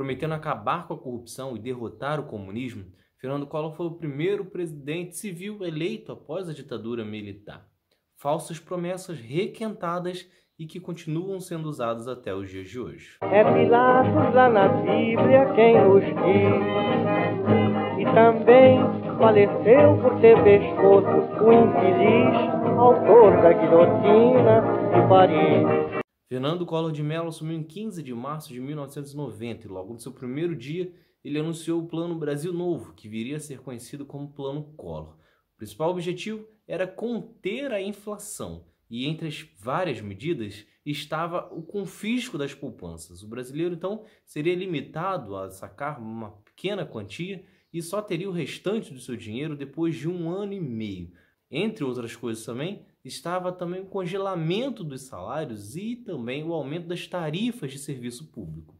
prometendo acabar com a corrupção e derrotar o comunismo, Fernando Collor foi o primeiro presidente civil eleito após a ditadura militar. Falsas promessas requentadas e que continuam sendo usadas até os dias de hoje. É Pilatos lá na Bíblia quem nos diz, e também faleceu por ter pescoço o infeliz autor da guilhotina de Paris. Fernando Collor de Mello assumiu em 15 de março de 1990 e logo no seu primeiro dia ele anunciou o Plano Brasil Novo, que viria a ser conhecido como Plano Collor. O principal objetivo era conter a inflação e entre as várias medidas estava o confisco das poupanças. O brasileiro então seria limitado a sacar uma pequena quantia e só teria o restante do seu dinheiro depois de um ano e meio. Entre outras coisas também, estava também o congelamento dos salários e também o aumento das tarifas de serviço público.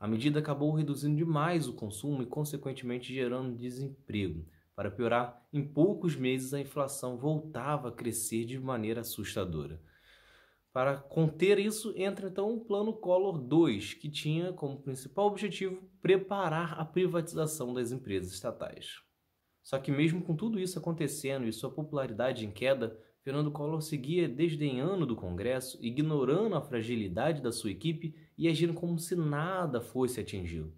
A medida acabou reduzindo demais o consumo e, consequentemente, gerando desemprego. Para piorar, em poucos meses a inflação voltava a crescer de maneira assustadora. Para conter isso, entra então o Plano Collor II, que tinha como principal objetivo preparar a privatização das empresas estatais. Só que mesmo com tudo isso acontecendo e sua popularidade em queda, Fernando Collor seguia desdenhando do Congresso, ignorando a fragilidade da sua equipe e agindo como se nada fosse atingido.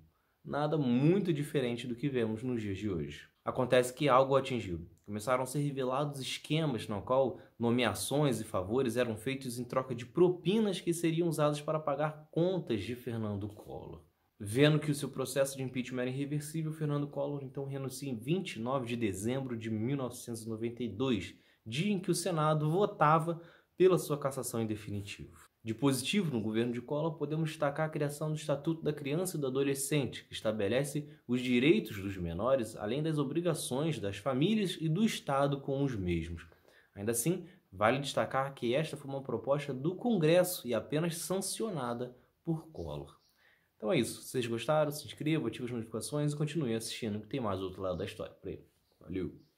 Nada muito diferente do que vemos nos dias de hoje. Acontece que algo atingiu. Começaram a ser revelados esquemas no qual nomeações e favores eram feitos em troca de propinas que seriam usadas para pagar contas de Fernando Collor. Vendo que o seu processo de impeachment era irreversível, Fernando Collor então renuncia em 29 de dezembro de 1992, dia em que o Senado votava pela sua cassação em definitivo. De positivo no governo de Collor, podemos destacar a criação do Estatuto da Criança e do Adolescente, que estabelece os direitos dos menores, além das obrigações das famílias e do Estado com os mesmos. Ainda assim, vale destacar que esta foi uma proposta do Congresso e apenas sancionada por Collor. Então é isso. Se vocês gostaram, se inscrevam, ativem as notificações e continuem assistindo, que tem mais outro lado da história por aí. Valeu!